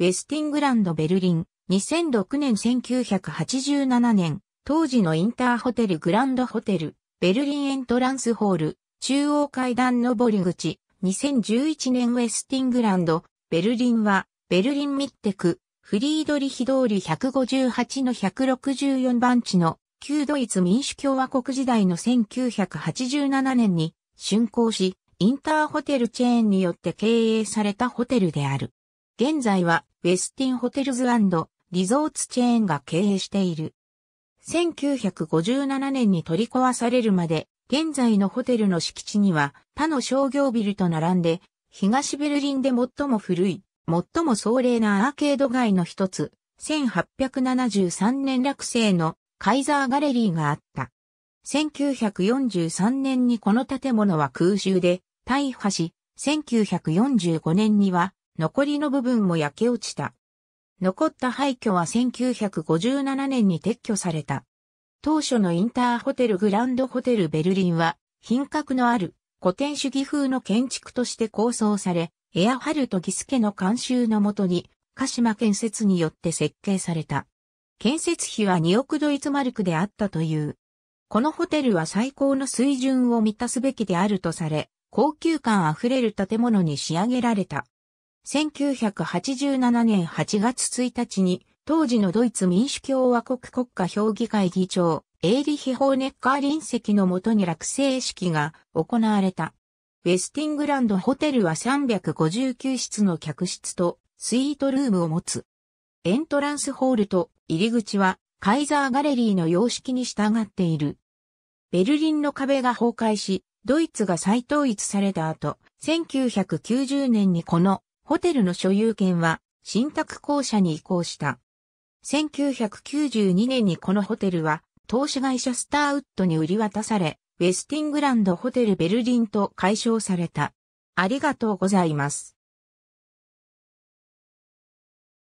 ウェスティングランドベルリン、2006年1987年、当時のインターホテルグランドホテル、ベルリンエントランスホール、中央階段上り口、2011年ウェスティングランド、ベルリンは、ベルリンミッテク、フリードリヒ通り158の164番地の旧ドイツ民主共和国時代の1987年に竣工し、インターホテルチェーンによって経営されたホテルである。現在はウェスティンホテルズリゾーツチェーンが経営している。1957年に取り壊されるまで、現在のホテルの敷地には他の商業ビルと並んで、東ベルリンで最も古い、最も壮麗なアーケード街の一つ、1873年落成のカイザーガレリーがあった。1943年にこの建物は空襲で大破し、1945年には残りの部分も焼け落ちた。残った廃墟は1957年に撤去された。当初のインターホテルグランドホテルベルリンは、品格のある古典主義風の建築として構想され、エアハルト・ギスケの監修のもとに、鹿島建設によって設計された。建設費は2億ドイツマルクであったという。このホテルは最高の水準を満たすべきであるとされ、高級感あふれる建物に仕上げられた。1987年8月1日に、当時のドイツ民主共和国国家評議会議長、エイリヒ・ホーネッカー隣席のもとに落成式が行われた。ウェスティングランドホテルは359室の客室とスイートルームを持つ。エントランスホールと入り口はカイザーガレリーの様式に従っている。ベルリンの壁が崩壊し、ドイツが再統一された後、1990年にこのホテルの所有権は、新宅公社に移行した。1992年にこのホテルは、投資会社スターウッドに売り渡され、ウェスティングランドホテルベルリンと解消された。ありがとうございます。